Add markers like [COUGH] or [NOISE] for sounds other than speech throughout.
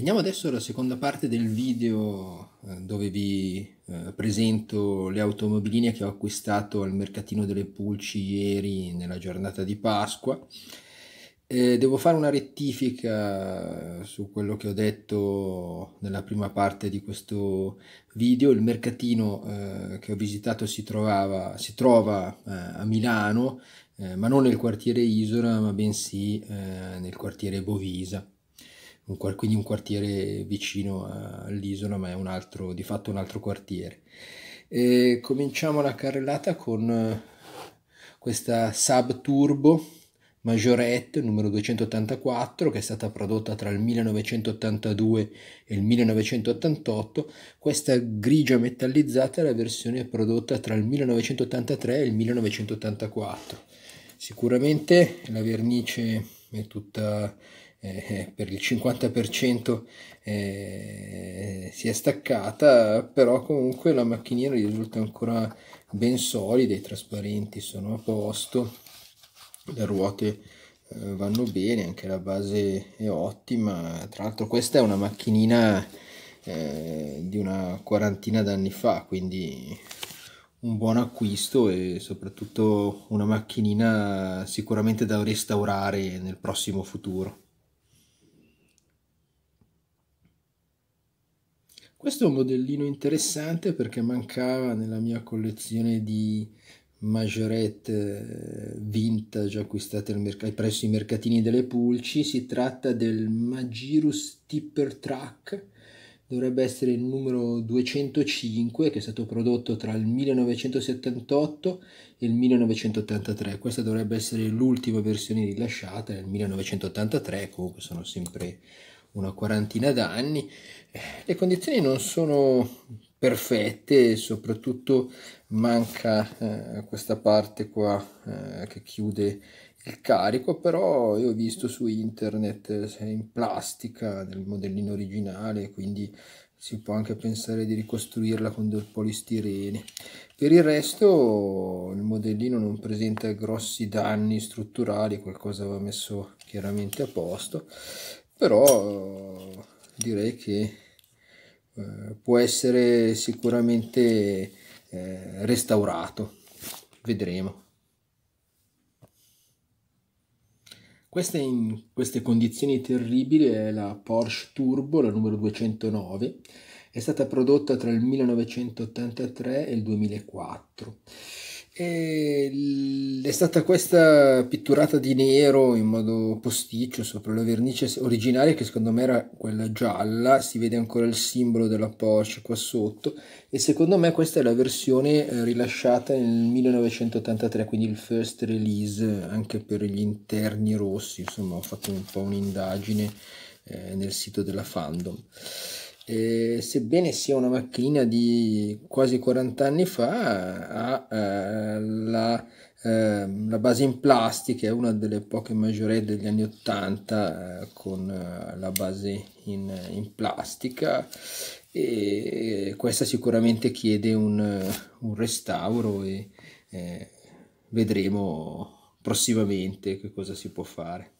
Veniamo adesso alla seconda parte del video eh, dove vi eh, presento le automobiline che ho acquistato al mercatino delle pulci ieri nella giornata di Pasqua. devo fare una rettifica su quello che ho detto nella prima parte di questo video. Il mercatino eh, che ho visitato si, trovava, si trova a Milano, ma non nel quartiere Isola, ma bensì nel quartiere Bovisa un, quindi un quartiere vicino all'isola, ma è un altro, di fatto un altro quartiere. E cominciamo la carrellata con eh, questa Sub Turbo Majorette numero 284 che è stata prodotta tra il 1982 e il 1988. Questa grigia metallizzata è la versione prodotta tra il 1983 e il 1984. Sicuramente la vernice è tutta eh, eh, per il 50% eh, si è staccata, però comunque la macchinina risulta ancora ben solida, i trasparenti sono a posto, le ruote eh, vanno bene, anche la base è ottima, tra l'altro questa è una macchinina eh, di una quarantina d'anni fa, quindi un buon acquisto e soprattutto una macchinina sicuramente da restaurare nel prossimo futuro. Questo è un modellino interessante perché mancava nella mia collezione di maggiorette eh, vintage acquistate merc- presso i mercatini delle pulci. Si tratta del Magirus Tipper Track, dovrebbe essere il numero 205 che è stato prodotto tra il 1978 e il 1983. Questa dovrebbe essere l'ultima versione rilasciata nel 1983, comunque sono sempre una quarantina d'anni, eh, le condizioni non sono perfette, soprattutto manca eh, questa parte qua eh, che chiude il carico, però io ho visto su internet eh, in plastica del modellino originale, quindi si può anche pensare di ricostruirla con del polistirene. Per il resto il modellino non presenta grossi danni strutturali, qualcosa va messo chiaramente a posto però direi che eh, può essere sicuramente eh, restaurato vedremo questa in queste condizioni terribili è la Porsche Turbo la numero 209 è stata prodotta tra il 1983 e il 2004 e è stata questa pitturata di nero in modo posticcio sopra la vernice originale che secondo me era quella gialla, si vede ancora il simbolo della Porsche qua sotto e secondo me questa è la versione eh, rilasciata nel 1983, quindi il first release eh, anche per gli interni rossi, insomma ho fatto un po' un'indagine eh, nel sito della fandom. E sebbene sia una macchina di quasi 40 anni fa, ha eh, la, eh, la, base in plastica, è una delle poche maggiore degli anni 80 eh, con eh, la base in, in plastica e questa sicuramente chiede un, un restauro e eh, vedremo prossimamente che cosa si può fare.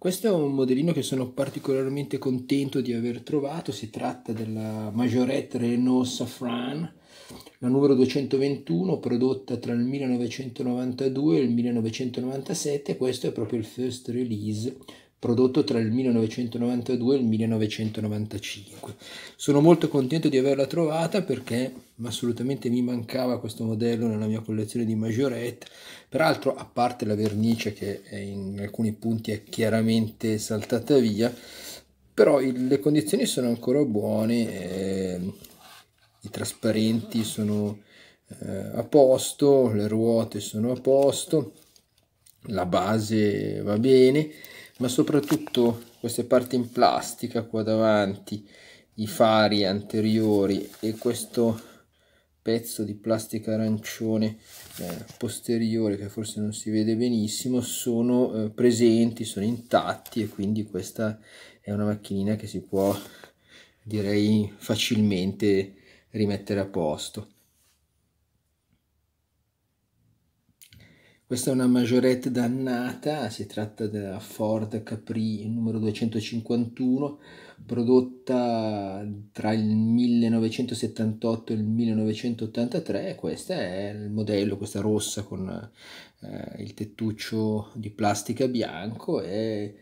Questo è un modellino che sono particolarmente contento di aver trovato, si tratta della Majorette Renault Safran, la numero 221 prodotta tra il 1992 e il 1997, questo è proprio il first release prodotto tra il 1992 e il 1995. Sono molto contento di averla trovata perché assolutamente mi mancava questo modello nella mia collezione di Majorette, peraltro a parte la vernice che in alcuni punti è chiaramente saltata via, però il, le condizioni sono ancora buone, eh, i trasparenti sono eh, a posto, le ruote sono a posto, la base va bene ma soprattutto queste parti in plastica qua davanti, i fari anteriori e questo pezzo di plastica arancione eh, posteriore che forse non si vede benissimo sono eh, presenti, sono intatti e quindi questa è una macchinina che si può direi facilmente rimettere a posto. Questa è una Majorette dannata, si tratta della Ford Capri numero 251, prodotta tra il 1978 e il 1983. Questo è il modello, questa rossa con eh, il tettuccio di plastica bianco è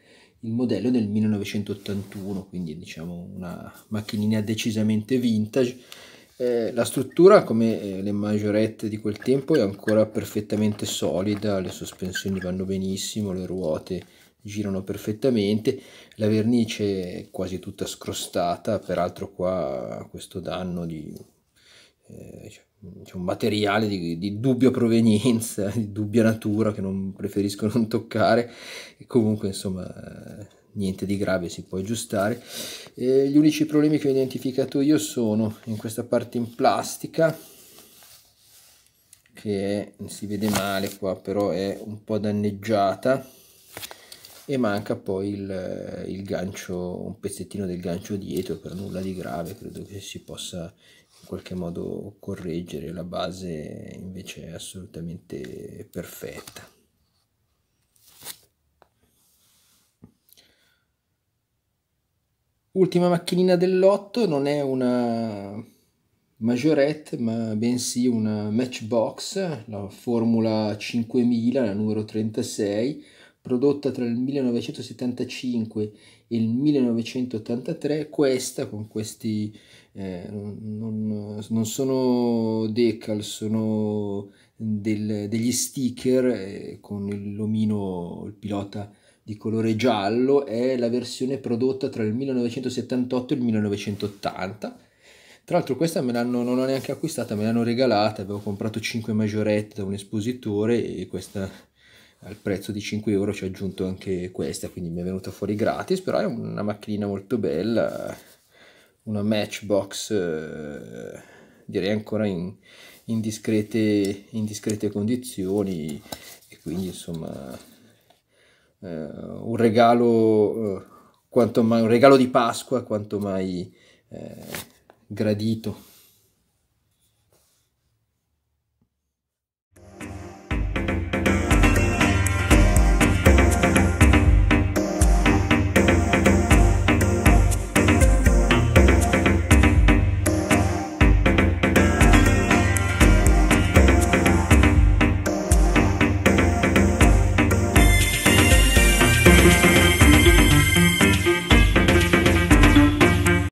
il modello del 1981, quindi diciamo una macchinina decisamente vintage eh, la struttura, come eh, le maggiorette di quel tempo, è ancora perfettamente solida, le sospensioni vanno benissimo, le ruote girano perfettamente, la vernice è quasi tutta scrostata, peraltro qua questo danno di... Eh, c'è un materiale di, di, dubbia provenienza, [LAUGHS] di dubbia natura che non preferisco non toccare. E comunque, insomma, niente di grave, si può aggiustare. E gli unici problemi che ho identificato io sono in questa parte in plastica, che è, si vede male qua, però è un po' danneggiata, e manca poi il, il gancio, un pezzettino del gancio dietro, per nulla di grave, credo che si possa in qualche modo correggere, la base invece è assolutamente perfetta. Ultima macchinina del lotto non è una majorette, ma bensì una matchbox, la Formula 5000, la numero 36, prodotta tra il 1975 e il 1983. Questa, con questi, eh, non, non, sono decal, sono del, degli sticker eh, con l'omino, il pilota di colore giallo è la versione prodotta tra il 1978 e il 1980. Tra l'altro questa me l'hanno, non l'ho neanche acquistata, me l'hanno regalata, avevo comprato 5 maggiorette da un espositore e questa al prezzo di 5 euro ci ho aggiunto anche questa, quindi mi è venuta fuori gratis, però è una macchina molto bella, una matchbox eh, direi ancora in, in, discrete, in discrete condizioni e quindi insomma eh, un regalo eh, quanto mai un regalo di Pasqua quanto mai eh, gradito.